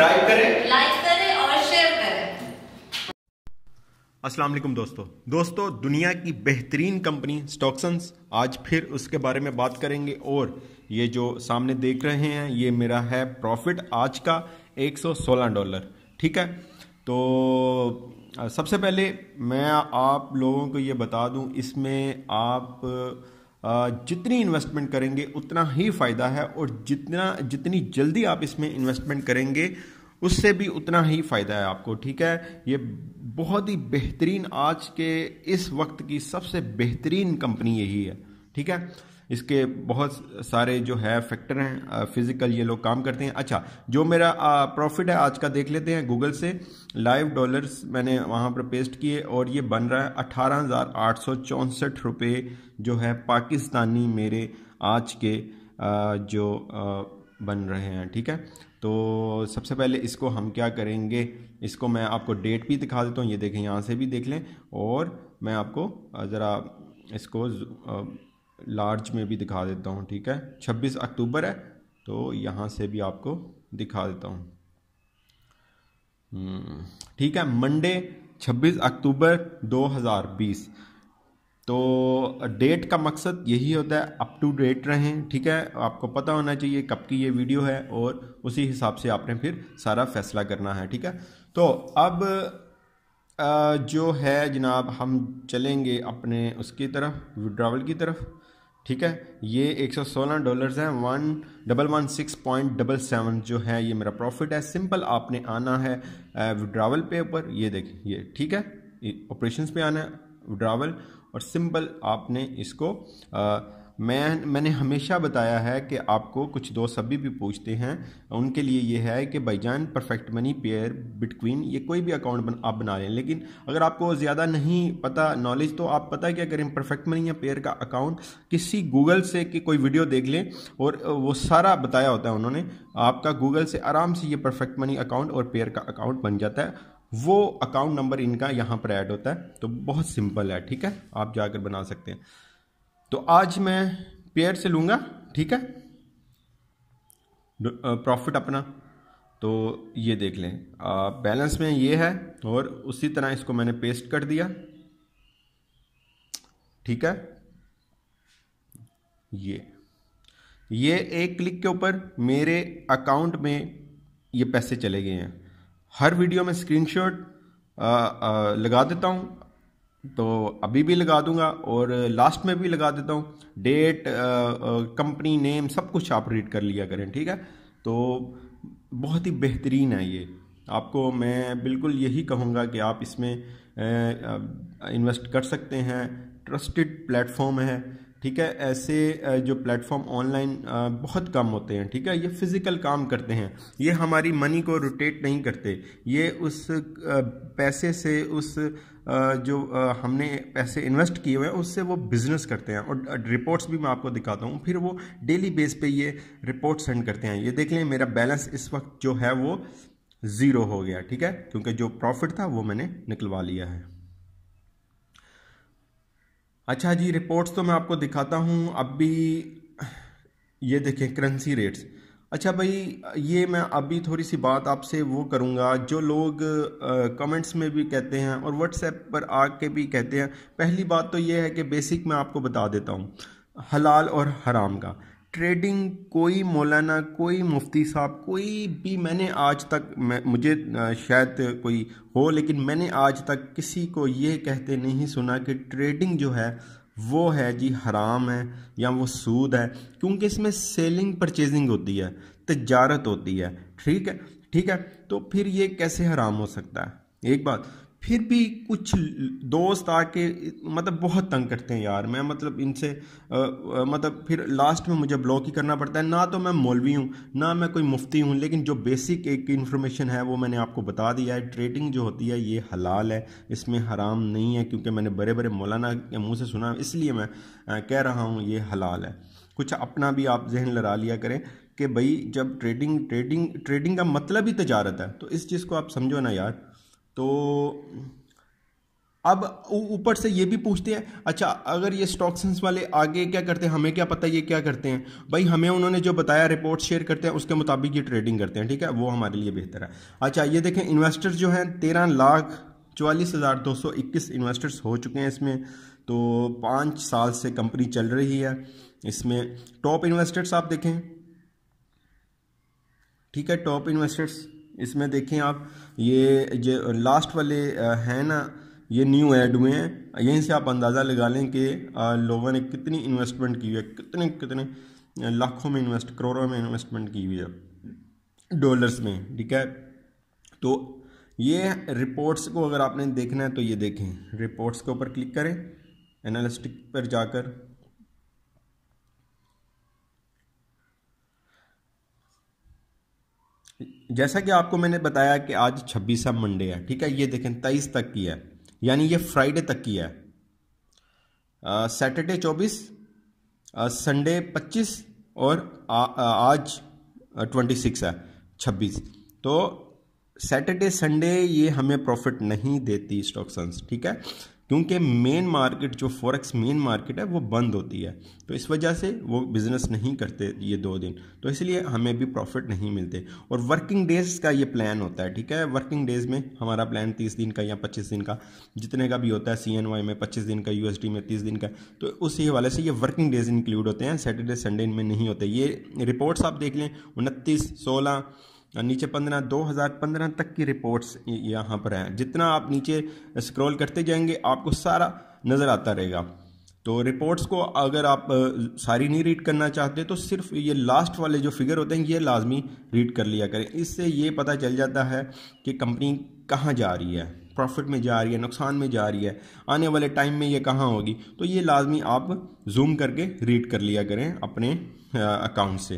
subscribe करें like करें और शेयर करें अस्सलाम वालेकुम दोस्तों दोस्तों दुनिया की बेहतरीन कंपनी स्टॉक्सन्स आज फिर उसके बारे में बात करेंगे और ये जो सामने देख रहे हैं ये मेरा है प्रॉफिट आज का 116 डॉलर ठीक है तो सबसे पहले मैं आप लोगों को ये बता दूं इसमें आप जितनी इन्वेस्टमेंट करेंगे उतना ही फ़ायदा है और जितना जितनी जल्दी आप इसमें इन्वेस्टमेंट करेंगे उससे भी उतना ही फ़ायदा है आपको ठीक है ये बहुत ही बेहतरीन आज के इस वक्त की सबसे बेहतरीन कंपनी यही है ठीक है इसके बहुत सारे जो है फैक्टर हैं फिजिकल ये लोग काम करते हैं अच्छा जो मेरा प्रॉफिट है आज का देख लेते हैं गूगल से लाइव डॉलर्स मैंने वहाँ पर पेस्ट किए और ये बन रहा है अठारह रुपये जो है पाकिस्तानी मेरे आज के जो बन रहे हैं ठीक है तो सबसे पहले इसको हम क्या करेंगे इसको मैं आपको डेट भी दिखा देता हूँ ये देखें यहाँ से भी देख लें और मैं आपको ज़रा इसको लार्ज में भी दिखा देता हूँ ठीक है 26 अक्टूबर है तो यहाँ से भी आपको दिखा देता हूँ हम्म, ठीक है मंडे 26 अक्टूबर 2020 तो डेट का मकसद यही होता है अप टू डेट रहें ठीक है आपको पता होना चाहिए कब की ये वीडियो है और उसी हिसाब से आपने फिर सारा फैसला करना है ठीक है तो अब जो है जनाब हम चलेंगे अपने उसकी तरफ विड्रावल की तरफ ठीक है ये 116 डॉलर्स हैं one double one six point double seven जो है ये मेरा प्रॉफिट है सिंपल आपने आना है विड्रावल पे ऊपर ये देखिए ये ठीक है ऑपरेशंस पे आना है विड्रावल और सिंपल आपने इसको आ, मैं मैंने हमेशा बताया है कि आपको कुछ दोस्त अभी भी पूछते हैं उनके लिए ये है कि जान परफेक्ट मनी पेयर बिटकॉइन ये कोई भी अकाउंट बन, आप बना लें लेकिन अगर आपको ज़्यादा नहीं पता नॉलेज तो आप पता क्या करें परफेक्ट मनी या पेयर का अकाउंट किसी गूगल से कि कोई वीडियो देख लें और वो सारा बताया होता है उन्होंने आपका गूगल से आराम से ये परफेक्ट मनी अकाउंट और पेयर का अकाउंट बन जाता है वो अकाउंट नंबर इनका यहाँ पर ऐड होता है तो बहुत सिंपल है ठीक है आप जाकर बना सकते हैं तो आज मैं पेयर से लूँगा ठीक है प्रॉफिट अपना तो ये देख लें बैलेंस में ये है और उसी तरह इसको मैंने पेस्ट कर दिया ठीक है ये ये एक क्लिक के ऊपर मेरे अकाउंट में ये पैसे चले गए हैं हर वीडियो में स्क्रीनशॉट लगा देता हूँ तो अभी भी लगा दूंगा और लास्ट में भी लगा देता हूँ डेट कंपनी नेम सब कुछ आप रीड कर लिया करें ठीक है तो बहुत ही बेहतरीन है ये आपको मैं बिल्कुल यही कहूँगा कि आप इसमें इन्वेस्ट uh, uh, कर सकते हैं ट्रस्टेड प्लेटफॉर्म है ठीक है ऐसे uh, जो प्लेटफॉर्म ऑनलाइन बहुत कम होते हैं ठीक है ये फिज़िकल काम करते हैं ये हमारी मनी को रोटेट नहीं करते ये उस पैसे से उस जो हमने पैसे इन्वेस्ट किए हुए हैं उससे वो बिज़नेस करते हैं और रिपोर्ट्स भी मैं आपको दिखाता हूँ फिर वो डेली बेस पे ये रिपोर्ट सेंड करते हैं ये देख लें मेरा बैलेंस इस वक्त जो है वो ज़ीरो हो गया ठीक है क्योंकि जो प्रॉफिट था वो मैंने निकलवा लिया है अच्छा जी रिपोर्ट्स तो मैं आपको दिखाता हूँ अब भी ये देखें करेंसी रेट्स अच्छा भाई ये मैं अभी थोड़ी सी बात आपसे वो करूँगा जो लोग कमेंट्स में भी कहते हैं और व्हाट्सएप पर आके भी कहते हैं पहली बात तो ये है कि बेसिक मैं आपको बता देता हूँ हलाल और हराम का ट्रेडिंग कोई मौलाना कोई मुफ्ती साहब कोई भी मैंने आज तक मैं मुझे शायद कोई हो लेकिन मैंने आज तक किसी को ये कहते नहीं सुना कि ट्रेडिंग जो है वो है जी हराम है या वो सूद है क्योंकि इसमें सेलिंग परचेजिंग होती है तजारत होती है ठीक है ठीक है तो फिर ये कैसे हराम हो सकता है एक बात फिर भी कुछ दोस्त आके मतलब बहुत तंग करते हैं यार मैं मतलब इनसे मतलब फिर लास्ट में मुझे ब्लॉक ही करना पड़ता है ना तो मैं मौलवी हूँ ना मैं कोई मुफ्ती हूँ लेकिन जो बेसिक एक इन्फॉर्मेशन है वो मैंने आपको बता दिया है ट्रेडिंग जो होती है ये हलाल है इसमें हराम नहीं है क्योंकि मैंने बड़े बड़े मौलाना के मुँह से सुना इसलिए मैं कह रहा हूँ ये हलाल है कुछ अपना भी आप जहन लड़ा लिया करें कि भाई जब ट्रेडिंग ट्रेडिंग ट्रेडिंग का मतलब ही तजारत है तो इस चीज़ को आप समझो ना यार तो अब ऊपर से ये भी पूछते हैं अच्छा अगर ये स्टॉक्सेंस वाले आगे क्या करते हैं हमें क्या पता ये क्या करते हैं भाई हमें उन्होंने जो बताया रिपोर्ट शेयर करते हैं उसके मुताबिक ये ट्रेडिंग करते हैं ठीक है वो हमारे लिए बेहतर है अच्छा ये देखें इन्वेस्टर्स जो हैं तेरह लाख चवालीस हज़ार दो सौ इक्कीस इन्वेस्टर्स हो चुके हैं इसमें तो पाँच साल से कंपनी चल रही है इसमें टॉप इन्वेस्टर्स आप देखें ठीक है टॉप इन्वेस्टर्स इसमें देखें आप ये जो लास्ट वाले हैं ना ये न्यू ऐड हुए हैं यहीं से आप अंदाज़ा लगा लें कि लोगों ने कितनी इन्वेस्टमेंट की हुई है कितने कितने लाखों में इन्वेस्ट करोड़ों में इन्वेस्टमेंट की हुई है डॉलर्स में ठीक है तो ये रिपोर्ट्स को अगर आपने देखना है तो ये देखें रिपोर्ट्स के ऊपर क्लिक करें एनालिस्टिक पर जाकर जैसा कि आपको मैंने बताया कि आज छब्बीसा मंडे है ठीक है ये देखें तेईस तक की है यानी ये फ्राइडे तक की है सैटरडे चौबीस संडे पच्चीस और आ, आ, आज ट्वेंटी सिक्स है छब्बीस तो सैटरडे संडे ये हमें प्रॉफिट नहीं देती स्टॉक सन्स ठीक है क्योंकि मेन मार्केट जो फॉरेक्स मेन मार्केट है वो बंद होती है तो इस वजह से वो बिज़नेस नहीं करते ये दो दिन तो इसलिए हमें भी प्रॉफिट नहीं मिलते और वर्किंग डेज़ का ये प्लान होता है ठीक है वर्किंग डेज़ में हमारा प्लान तीस दिन का या पच्चीस दिन का जितने का भी होता है सी में पच्चीस दिन का यू में तीस दिन का तो उसी हवाले से ये वर्किंग डेज़ इंक्लूड होते हैं सैटरडे संडे इनमें नहीं होते ये रिपोर्ट्स आप देख लें उनतीस सोलह नीचे पंद्रह दो हज़ार पंद्रह तक की रिपोर्ट्स यहाँ पर हैं जितना आप नीचे स्क्रॉल करते जाएंगे आपको सारा नज़र आता रहेगा तो रिपोर्ट्स को अगर आप सारी नहीं रीड करना चाहते तो सिर्फ ये लास्ट वाले जो फिगर होते हैं ये लाजमी रीड कर लिया करें इससे ये पता चल जाता है कि कंपनी कहाँ जा रही है प्रॉफिट में जा रही है नुकसान में जा रही है आने वाले टाइम में ये कहाँ होगी तो ये लाजमी आप जूम करके रीड कर लिया करें अपने अकाउंट से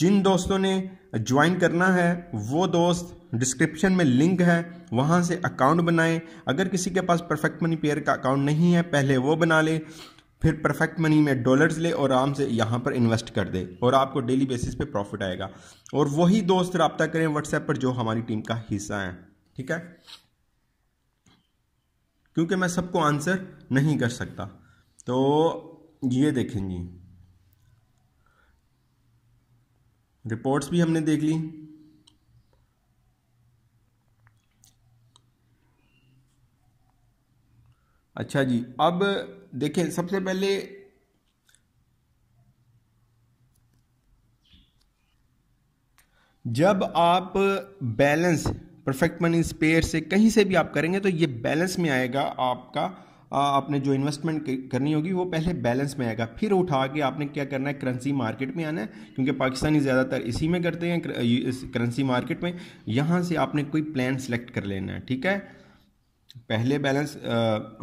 जिन दोस्तों ने ज्वाइन करना है वो दोस्त डिस्क्रिप्शन में लिंक है वहाँ से अकाउंट बनाएं अगर किसी के पास परफेक्ट मनी पेयर का अकाउंट नहीं है पहले वो बना ले फिर परफेक्ट मनी में डॉलर्स ले और आराम से यहाँ पर इन्वेस्ट कर दे और आपको डेली बेसिस पे प्रॉफिट आएगा और वही दोस्त रबता करें व्हाट्सएप पर जो हमारी टीम का हिस्सा है ठीक है क्योंकि मैं सबको आंसर नहीं कर सकता तो ये देखें जी रिपोर्ट्स भी हमने देख ली अच्छा जी अब देखें सबसे पहले जब आप बैलेंस परफेक्ट मनी स्पेयर से कहीं से भी आप करेंगे तो ये बैलेंस में आएगा आपका आपने जो इन्वेस्टमेंट करनी होगी वो पहले बैलेंस में आएगा फिर उठा के आपने क्या करना है करेंसी मार्केट में आना है क्योंकि पाकिस्तानी ज़्यादातर इसी में करते हैं करेंसी मार्केट में यहाँ से आपने कोई प्लान सेलेक्ट कर लेना है ठीक है पहले बैलेंस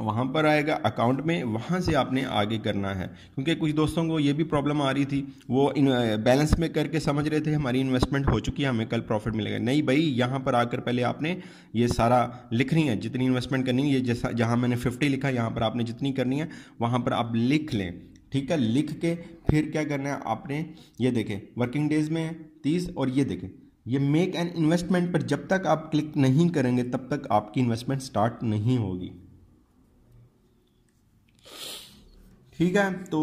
वहाँ पर आएगा अकाउंट में वहाँ से आपने आगे करना है क्योंकि कुछ दोस्तों को ये भी प्रॉब्लम आ रही थी वो इन, बैलेंस में करके समझ रहे थे हमारी इन्वेस्टमेंट हो चुकी है हमें कल प्रॉफिट मिलेगा नहीं भाई यहाँ पर आकर पहले आपने ये सारा लिखनी है जितनी इन्वेस्टमेंट करनी है ये जैसा जहाँ मैंने फिफ्टी लिखा यहाँ पर आपने जितनी करनी है वहाँ पर आप लिख लें ठीक है लिख के फिर क्या करना है आपने ये देखें वर्किंग डेज में तीस और ये देखें ये मेक एन इन्वेस्टमेंट पर जब तक आप क्लिक नहीं करेंगे तब तक आपकी इन्वेस्टमेंट स्टार्ट नहीं होगी ठीक है तो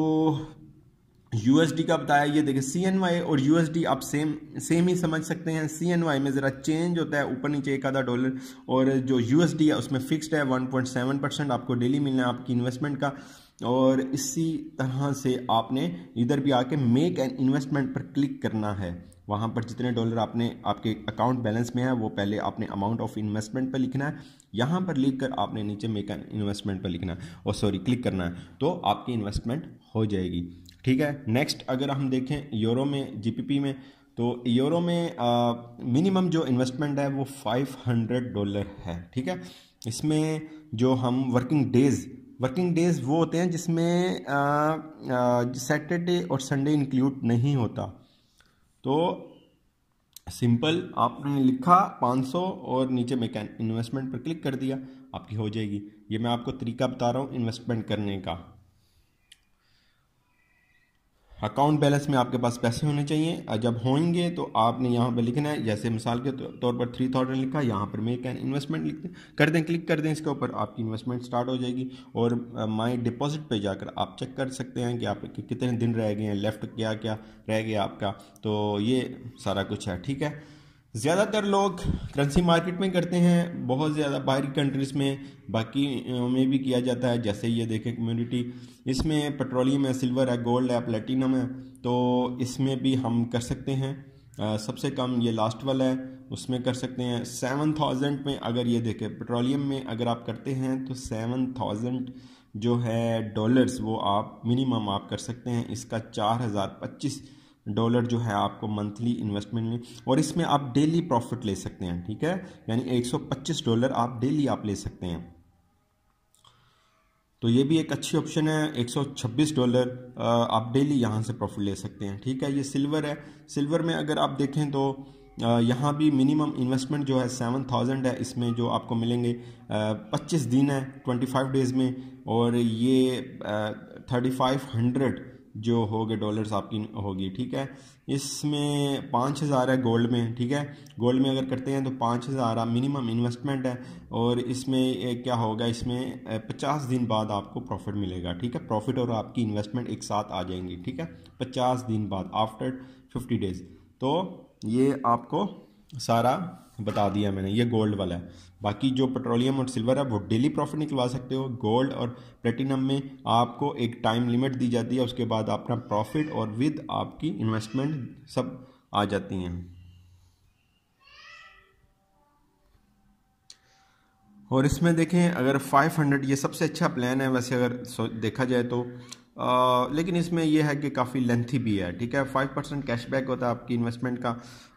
यूएसडी का बताया ये देखिए सी एन वाई और यूएसडी आप सेम सेम ही समझ सकते हैं सी एन वाई में ज़रा चेंज होता है ऊपर नीचे एक आधा डॉलर और जो यूएसडी है उसमें फिक्स्ड है 1.7 परसेंट आपको डेली मिलना है आपकी इन्वेस्टमेंट का और इसी तरह से आपने इधर भी आके मेक एन इन्वेस्टमेंट पर क्लिक करना है वहाँ पर जितने डॉलर आपने आपके अकाउंट बैलेंस में है वो पहले आपने अमाउंट ऑफ इन्वेस्टमेंट पर लिखना है यहाँ पर लिख कर आपने नीचे मेक एन इन्वेस्टमेंट पर लिखना है और सॉरी क्लिक करना है तो आपकी इन्वेस्टमेंट हो जाएगी ठीक है नेक्स्ट अगर हम देखें यूरो में जी में तो यूरो में मिनिमम जो इन्वेस्टमेंट है वो फाइव डॉलर है ठीक है इसमें जो हम वर्किंग डेज़ वर्किंग डेज़ वो होते हैं जिसमें सैटरडे और संडे इंक्लूड नहीं होता तो सिंपल आपने लिखा 500 और नीचे मैकेन इन्वेस्टमेंट पर क्लिक कर दिया आपकी हो जाएगी ये मैं आपको तरीका बता रहा हूँ इन्वेस्टमेंट करने का अकाउंट बैलेंस में आपके पास पैसे होने चाहिए जब होंगे तो आपने यहाँ पर लिखना है जैसे मिसाल के तो-, तौर पर थ्री थाउजेंड लिखा यहाँ पर मेक एन इन्वेस्टमेंट लिख दें कर दें क्लिक कर दें इसके ऊपर आपकी इन्वेस्टमेंट स्टार्ट हो जाएगी और माई डिपॉजिट पे जाकर आप चेक कर सकते हैं कि कि कितने दिन रह गए हैं लेफ्ट क्या क्या रह गया आपका तो ये सारा कुछ है ठीक है ज़्यादातर लोग करेंसी मार्केट में करते हैं बहुत ज़्यादा बाहरी कंट्रीज़ में बाकी में भी किया जाता है जैसे ये देखें कम्युनिटी इसमें पेट्रोलियम है सिल्वर है गोल्ड है प्लेटिनम है तो इसमें भी हम कर सकते हैं आ, सबसे कम ये लास्ट वाला है उसमें कर सकते हैं सेवन थाउजेंड में अगर ये देखें पेट्रोलियम में अगर आप करते हैं तो सेवन थाउजेंड जो है डॉलर्स वो आप मिनिमम आप कर सकते हैं इसका चार हज़ार पच्चीस डॉलर जो है आपको मंथली इन्वेस्टमेंट में और इसमें आप डेली प्रॉफिट ले सकते हैं ठीक है यानी 125 डॉलर आप डेली आप ले सकते हैं तो ये भी एक अच्छी ऑप्शन है 126 डॉलर आप डेली यहाँ से प्रॉफिट ले सकते हैं ठीक है ये सिल्वर है सिल्वर में अगर आप देखें तो यहाँ भी मिनिमम इन्वेस्टमेंट जो है सेवन थाउजेंड है इसमें जो आपको मिलेंगे पच्चीस दिन है ट्वेंटी फाइव डेज़ में और ये थर्टी फाइव हंड्रेड जो होगे डॉलर्स आपकी होगी ठीक है इसमें पाँच हज़ार है गोल्ड में ठीक है गोल्ड में अगर करते हैं तो पाँच हज़ार मिनिमम इन्वेस्टमेंट है और इसमें क्या होगा इसमें पचास दिन बाद आपको प्रॉफिट मिलेगा ठीक है प्रॉफिट और आपकी इन्वेस्टमेंट एक साथ आ जाएंगी ठीक है पचास दिन बाद आफ्टर फिफ्टी डेज तो ये आपको सारा बता दिया मैंने ये गोल्ड वाला है बाकी जो पेट्रोलियम और सिल्वर है वो डेली प्रॉफिट निकलवा सकते हो गोल्ड और प्लेटिनम में आपको एक टाइम लिमिट दी जाती है उसके बाद अपना प्रॉफिट और विद आपकी इन्वेस्टमेंट सब आ जाती हैं और इसमें देखें अगर 500 ये सबसे अच्छा प्लान है वैसे अगर देखा जाए तो आ, लेकिन इसमें यह है कि काफ़ी लेंथी भी है ठीक है फाइव परसेंट कैशबैक होता है आपकी इन्वेस्टमेंट का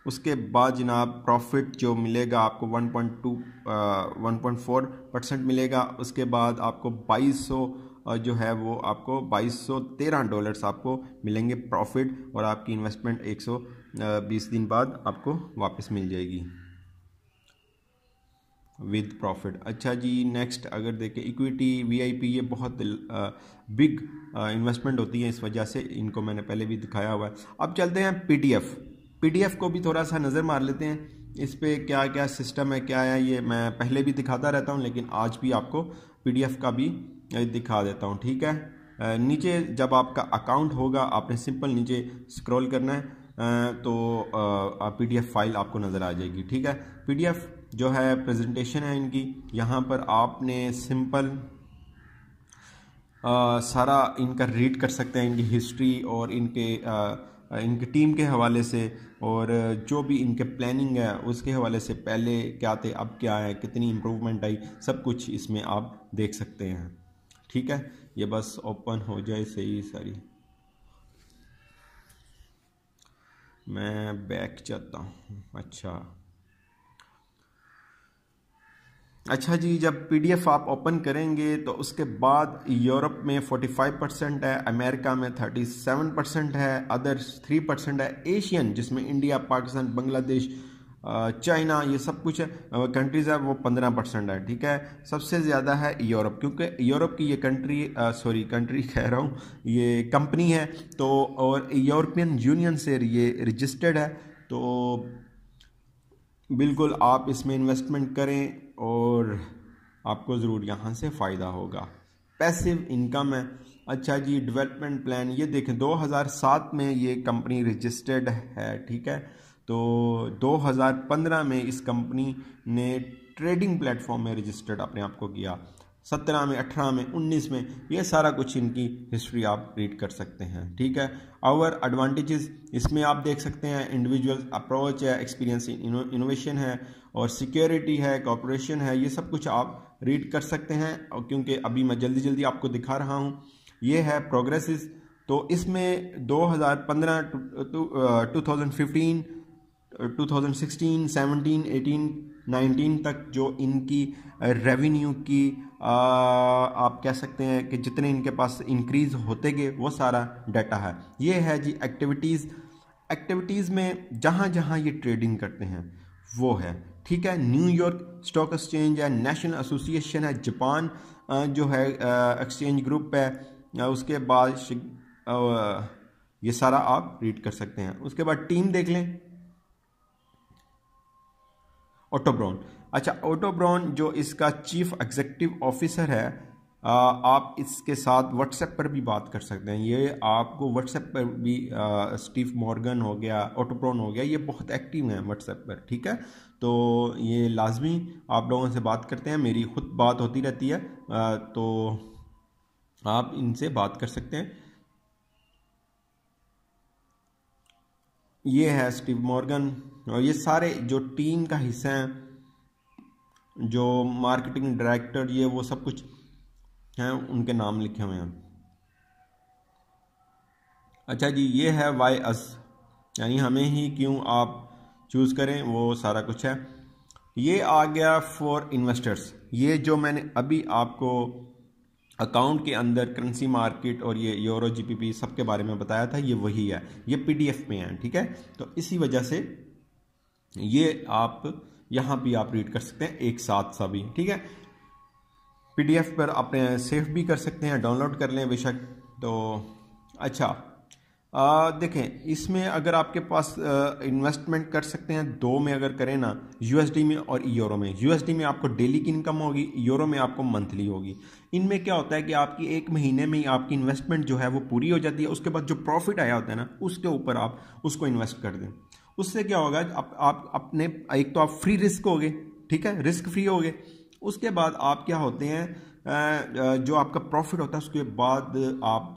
उसके बाद जनाब प्रॉफिट जो मिलेगा आपको one point two one point four percent मिलेगा उसके बाद आपको बाईस सौ जो है वो आपको बाईस सौ तेरह डॉलर्स आपको मिलेंगे प्रॉफिट और आपकी इन्वेस्टमेंट एक सौ बीस दिन बाद आपको वापस मिल जाएगी विद प्रॉफिट अच्छा जी नेक्स्ट अगर देखें इक्विटी वीआईपी ये बहुत बिग इन्वेस्टमेंट होती है इस वजह से इनको मैंने पहले भी दिखाया हुआ है अब चलते हैं पीटीएफ पीटीएफ को भी थोड़ा सा नज़र मार लेते हैं इस पर क्या क्या सिस्टम है क्या है ये मैं पहले भी दिखाता रहता हूँ लेकिन आज भी आपको पीडीएफ का भी दिखा देता हूँ ठीक है नीचे जब आपका अकाउंट होगा आपने सिंपल नीचे स्क्रॉल करना है तो पीडीएफ फाइल आपको नज़र आ जाएगी ठीक है पीडीएफ जो है प्रेजेंटेशन है इनकी यहाँ पर आपने सिंपल आ, सारा इनका रीड कर सकते हैं इनकी हिस्ट्री और इनके आ, इनकी टीम के हवाले से और जो भी इनके प्लानिंग है उसके हवाले से पहले क्या थे अब क्या है कितनी इम्प्रूवमेंट आई सब कुछ इसमें आप देख सकते हैं ठीक है ये बस ओपन हो जाए सही सारी मैं बैक जाता हूँ अच्छा अच्छा जी जब पीडीएफ आप ओपन करेंगे तो उसके बाद यूरोप में 45 परसेंट है अमेरिका में 37 परसेंट है अदर्स 3 परसेंट है एशियन जिसमें इंडिया पाकिस्तान बांग्लादेश चाइना ये सब कुछ कंट्रीज़ है वो 15 परसेंट है ठीक है सबसे ज़्यादा है यूरोप क्योंकि यूरोप की ये कंट्री सॉरी कंट्री कह रहा हूँ ये कंपनी है तो और यूरोपियन यूनियन से ये रजिस्टर्ड है तो बिल्कुल आप इसमें इन्वेस्टमेंट करें और आपको ज़रूर यहाँ से फ़ायदा होगा पैसिव इनकम है अच्छा जी डेवलपमेंट प्लान ये देखें 2007 में ये कंपनी रजिस्टर्ड है ठीक है तो 2015 में इस कंपनी ने ट्रेडिंग प्लेटफॉर्म में रजिस्टर्ड अपने आप को किया सत्रह में अठारह में उन्नीस में ये सारा कुछ इनकी हिस्ट्री आप रीड कर सकते हैं ठीक है और एडवांटेजेस इसमें आप देख सकते हैं इंडिविजुअल अप्रोच है एक्सपीरियंस इनोवेशन है और सिक्योरिटी है कॉपरेशन है ये सब कुछ आप रीड कर सकते हैं और क्योंकि अभी मैं जल्दी जल्दी आपको दिखा रहा हूँ ये है प्रोग्रेसिस तो इसमें 2015 2015 2016 17 18 2019 तक जो इनकी रेवेन्यू की आ, आप कह सकते हैं कि जितने इनके पास इंक्रीज़ होते गए वो सारा डाटा है ये है जी एक्टिविटीज़ एक्टिविटीज़ में जहाँ जहाँ ये ट्रेडिंग करते हैं वो है ठीक है न्यूयॉर्क स्टॉक एक्सचेंज है नेशनल एसोसिएशन है जापान जो है एक्सचेंज ग्रुप है उसके बाद ये सारा आप रीड कर सकते हैं उसके बाद टीम देख लें ओटोब्रॉन अच्छा ओटोब्रॉन जो इसका चीफ एग्जेक्टिव ऑफिसर है आप इसके साथ व्हाट्सएप पर भी बात कर सकते हैं ये आपको व्हाट्सएप पर भी आ, स्टीव मॉर्गन हो गया ऑटोप्रॉन हो गया ये बहुत एक्टिव हैं व्हाट्सएप पर ठीक है तो ये लाजमी आप लोगों से बात करते हैं मेरी खुद बात होती रहती है आ, तो आप इनसे बात कर सकते हैं ये है स्टीव मॉर्गन और ये सारे जो टीम का हिस्सा हैं जो मार्केटिंग डायरेक्टर ये वो सब कुछ हैं उनके नाम लिखे हुए हैं अच्छा जी ये है वाई अस यानी हमें ही क्यों आप चूज़ करें वो सारा कुछ है ये आ गया फॉर इन्वेस्टर्स ये जो मैंने अभी आपको अकाउंट के अंदर करेंसी मार्केट और ये यूरो जीबीपी सब के बारे में बताया था ये वही है ये पीडीएफ में है ठीक है तो इसी वजह से ये आप यहां भी आप रीड कर सकते हैं एक साथ सभी ठीक है पीडीएफ पर अपने सेव भी कर सकते हैं डाउनलोड कर लें बेशक तो अच्छा आ, देखें इसमें अगर आपके पास इन्वेस्टमेंट कर सकते हैं दो में अगर करें ना यूएसडी में और यूरो में यूएसडी में आपको डेली की इनकम होगी यूरो में आपको मंथली होगी इनमें क्या होता है कि आपकी एक महीने में ही आपकी इन्वेस्टमेंट जो है वो पूरी हो जाती है उसके बाद जो प्रॉफिट आया होता है ना उसके ऊपर आप उसको इन्वेस्ट कर दें उससे क्या होगा आप, आप अपने एक तो आप फ्री रिस्क हो गए ठीक है रिस्क फ्री हो गए उसके बाद आप क्या होते हैं जो आपका प्रॉफिट होता है उसके बाद आप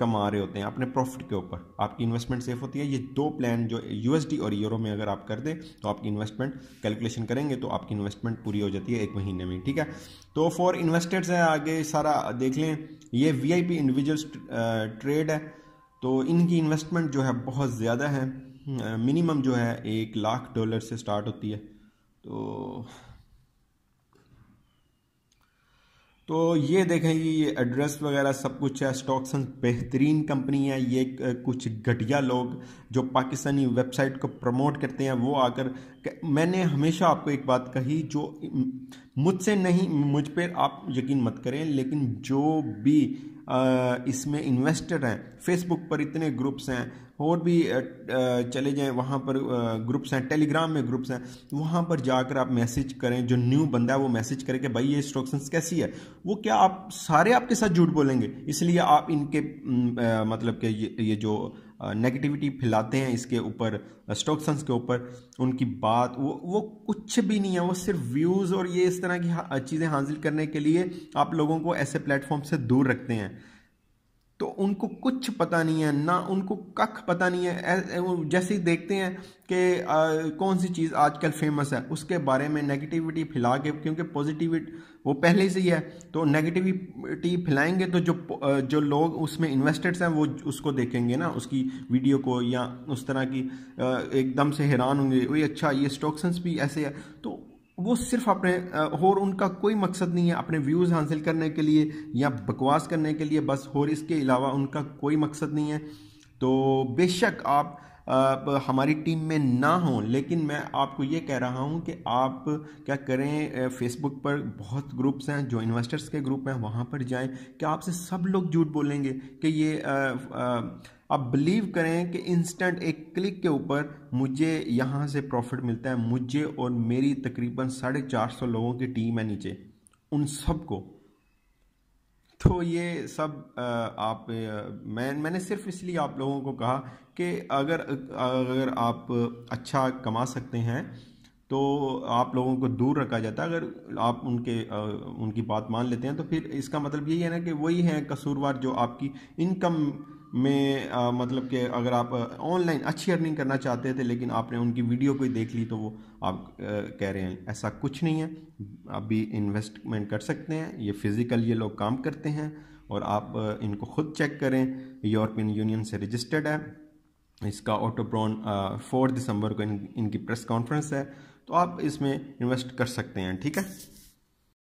कमा रहे होते हैं अपने प्रॉफिट के ऊपर आपकी इन्वेस्टमेंट सेफ होती है ये दो प्लान जो यूएसडी और यूरो में अगर आप कर दें तो आपकी इन्वेस्टमेंट कैलकुलेशन करेंगे तो आपकी इन्वेस्टमेंट पूरी हो जाती है एक महीने में ठीक है तो फॉर इन्वेस्टर्स है आगे सारा देख लें ये V I P individual trade है तो इनकी इन्वेस्टमेंट जो है बहुत ज़्यादा है मिनिमम जो है एक लाख डॉलर से स्टार्ट होती है तो तो ये देखें ये एड्रेस वगैरह सब कुछ है स्टॉक्सन बेहतरीन कंपनी है ये कुछ घटिया लोग जो पाकिस्तानी वेबसाइट को प्रमोट करते हैं वो आकर मैंने हमेशा आपको एक बात कही जो मुझसे नहीं मुझ पर आप यकीन मत करें लेकिन जो भी इसमें इन्वेस्टेड हैं फेसबुक पर इतने ग्रुप्स हैं और भी चले जाएं वहाँ पर ग्रुप्स हैं टेलीग्राम में ग्रुप्स हैं वहाँ पर जाकर आप मैसेज करें जो न्यू बंदा है वो मैसेज करें कि भाई ये इंस्ट्रक्शंस कैसी है वो क्या आप सारे आपके साथ झूठ बोलेंगे इसलिए आप इनके मतलब के ये, ये जो नेगेटिविटी फैलाते हैं इसके ऊपर स्टॉक्सन्स के ऊपर उनकी बात वो वो कुछ भी नहीं है वो सिर्फ व्यूज़ और ये इस तरह की चीज़ें हासिल करने के लिए आप लोगों को ऐसे प्लेटफॉर्म से दूर रखते हैं तो उनको कुछ पता नहीं है ना उनको कख पता नहीं है जैसे ही देखते हैं कि कौन सी चीज़ आजकल फेमस है उसके बारे में नेगेटिविटी फैला के क्योंकि पॉजिटिविटी वो पहले से ही है तो नेगेटिविटी फैलाएंगे तो जो जो लोग उसमें इन्वेस्टेड्स हैं वो उसको देखेंगे ना उसकी वीडियो को या उस तरह की एकदम से हैरान होंगे वही अच्छा ये स्टॉक्सन्स भी ऐसे है तो वो सिर्फ अपने और उनका कोई मकसद नहीं है अपने व्यूज़ हासिल करने के लिए या बकवास करने के लिए बस और इसके अलावा उनका कोई मकसद नहीं है तो बेशक आप आ, हमारी टीम में ना हों लेकिन मैं आपको ये कह रहा हूँ कि आप क्या करें फेसबुक पर बहुत ग्रुप्स हैं जो इन्वेस्टर्स के ग्रुप हैं वहाँ पर जाएं क्या आपसे सब लोग झूठ बोलेंगे कि ये आ, आ, आप बिलीव करें कि इंस्टेंट एक क्लिक के ऊपर मुझे यहाँ से प्रॉफिट मिलता है मुझे और मेरी तकरीबन साढ़े चार सौ लोगों की टीम है नीचे उन सबको तो ये सब आप मैं मैंने सिर्फ इसलिए आप लोगों को कहा कि अगर अगर आप अच्छा कमा सकते हैं तो आप लोगों को दूर रखा जाता है अगर आप उनके उनकी बात मान लेते हैं तो फिर इसका मतलब यही है ना कि वही है कसूरवार जो आपकी इनकम में आ, मतलब कि अगर आप ऑनलाइन अच्छी अर्निंग करना चाहते थे लेकिन आपने उनकी वीडियो कोई देख ली तो वो आप आ, कह रहे हैं ऐसा कुछ नहीं है आप भी इन्वेस्टमेंट कर सकते हैं ये फिज़िकल ये लोग काम करते हैं और आप इनको खुद चेक करें यूरोपियन यूनियन से रजिस्टर्ड है इसका ऑटोब्रॉन फोर दिसंबर को इन, इनकी प्रेस कॉन्फ्रेंस है तो आप इसमें इन्वेस्ट कर सकते हैं ठीक है